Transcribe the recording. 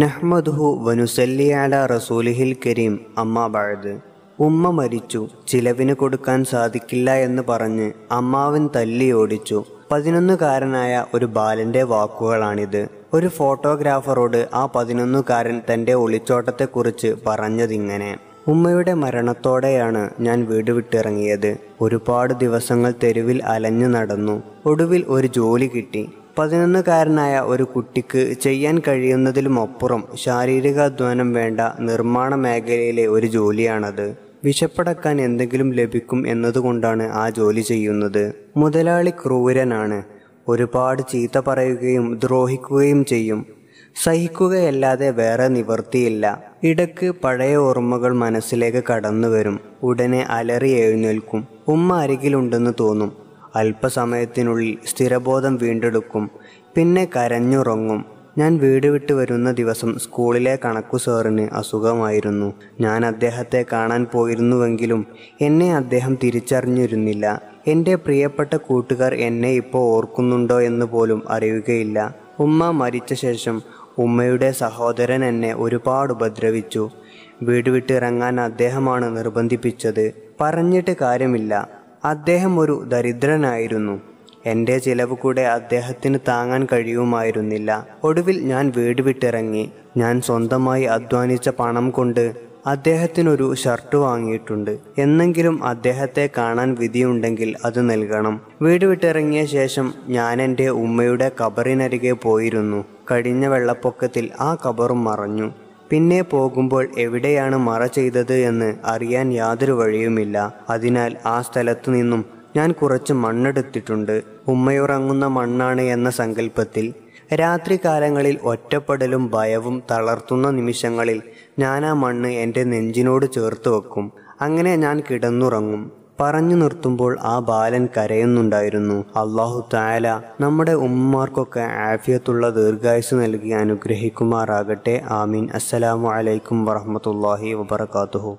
നഹ്മദ്ഹു വനുസല്ലിയാല റസൂലിഹിൽ കരീം അമ്മാബാഴ്ത് ഉമ്മ മരിച്ചു ചിലവിന് കൊടുക്കാൻ സാധിക്കില്ല എന്ന് പറഞ്ഞ് അമ്മാവൻ തല്ലി ഓടിച്ചു പതിനൊന്നുകാരനായ ഒരു ബാലന്റെ വാക്കുകളാണിത് ഒരു ഫോട്ടോഗ്രാഫറോട് ആ പതിനൊന്നുകാരൻ തൻ്റെ ഒളിച്ചോട്ടത്തെക്കുറിച്ച് പറഞ്ഞതിങ്ങനെ ഉമ്മയുടെ മരണത്തോടെയാണ് ഞാൻ വീട് വിട്ടിറങ്ങിയത് ഒരുപാട് ദിവസങ്ങൾ തെരുവിൽ അലഞ്ഞു നടന്നു ഒടുവിൽ ഒരു ജോലി കിട്ടി പതിനൊന്നുകാരനായ ഒരു കുട്ടിക്ക് ചെയ്യാൻ കഴിയുന്നതിലുമപ്പുറം ശാരീരികാധ്വാനം വേണ്ട നിർമ്മാണ മേഖലയിലെ ഒരു ജോലിയാണത് വിശപ്പടക്കാൻ എന്തെങ്കിലും ലഭിക്കും എന്നതുകൊണ്ടാണ് ആ ജോലി ചെയ്യുന്നത് മുതലാളി ക്രൂരനാണ് ഒരുപാട് ചീത്ത പറയുകയും ദ്രോഹിക്കുകയും ചെയ്യും സഹിക്കുകയല്ലാതെ വേറെ നിവർത്തിയില്ല ഇടക്ക് പഴയ ഓർമ്മകൾ മനസ്സിലേക്ക് കടന്നു വരും ഉടനെ അലറി എഴുന്നേൽക്കും ഉമ്മ അരികിലുണ്ടെന്ന് തോന്നും അല്പസമയത്തിനുള്ളിൽ സ്ഥിരബോധം വീണ്ടെടുക്കും പിന്നെ കരഞ്ഞുറങ്ങും ഞാൻ വീട് വിട്ട് വരുന്ന ദിവസം സ്കൂളിലെ കണക്കു സാറിന് അസുഖമായിരുന്നു ഞാൻ അദ്ദേഹത്തെ കാണാൻ പോയിരുന്നുവെങ്കിലും എന്നെ അദ്ദേഹം തിരിച്ചറിഞ്ഞിരുന്നില്ല എൻ്റെ പ്രിയപ്പെട്ട കൂട്ടുകാർ എന്നെ ഇപ്പോൾ ഓർക്കുന്നുണ്ടോ എന്ന് പോലും അറിയുകയില്ല ഉമ്മ മരിച്ച ശേഷം ഉമ്മയുടെ സഹോദരൻ എന്നെ ഒരുപാട് ഉപദ്രവിച്ചു വീട് വിട്ടിറങ്ങാൻ അദ്ദേഹമാണ് നിർബന്ധിപ്പിച്ചത് പറഞ്ഞിട്ട് കാര്യമില്ല അദ്ദേഹം ഒരു ദരിദ്രനായിരുന്നു എൻ്റെ ചിലവ് കൂടെ അദ്ദേഹത്തിന് താങ്ങാൻ കഴിയുമായിരുന്നില്ല ഒടുവിൽ ഞാൻ വീട് വിട്ടിറങ്ങി ഞാൻ സ്വന്തമായി അധ്വാനിച്ച പണം കൊണ്ട് അദ്ദേഹത്തിനൊരു ഷർട്ട് വാങ്ങിയിട്ടുണ്ട് എന്നെങ്കിലും അദ്ദേഹത്തെ കാണാൻ വിധിയുണ്ടെങ്കിൽ അത് നൽകണം വീട് വിട്ടിറങ്ങിയ ശേഷം ഞാൻ എൻ്റെ ഉമ്മയുടെ കബറിനരികെ പോയിരുന്നു കഴിഞ്ഞ വെള്ളപ്പൊക്കത്തിൽ ആ കബറും മറഞ്ഞു പിന്നെ പോകുമ്പോൾ എവിടെയാണ് മറ ചെയ്തത് എന്ന് അറിയാൻ യാതൊരു വഴിയുമില്ല അതിനാൽ ആ സ്ഥലത്തു നിന്നും ഞാൻ കുറച്ച് മണ്ണെടുത്തിട്ടുണ്ട് ഉമ്മയുറങ്ങുന്ന മണ്ണാണ് എന്ന സങ്കല്പത്തിൽ രാത്രികാലങ്ങളിൽ ഒറ്റപ്പെടലും ഭയവും തളർത്തുന്ന നിമിഷങ്ങളിൽ ഞാൻ ആ മണ്ണ് എൻ്റെ നെഞ്ചിനോട് ചേർത്ത് വെക്കും അങ്ങനെ ഞാൻ കിടന്നുറങ്ങും പറഞ്ഞു നിർത്തുമ്പോൾ ആ ബാലൻ കരയുന്നുണ്ടായിരുന്നു അള്ളാഹു താല നമ്മുടെ ഉമ്മമാർക്കൊക്കെ ആഫിയത്തുള്ള ദീർഘായുസ് നൽകി അനുഗ്രഹിക്കുമാറാകട്ടെ ആമീൻ അസ്സലാമു അലൈക്കും വറഹമത്തല്ലാഹി വബർക്കാത്തുഹു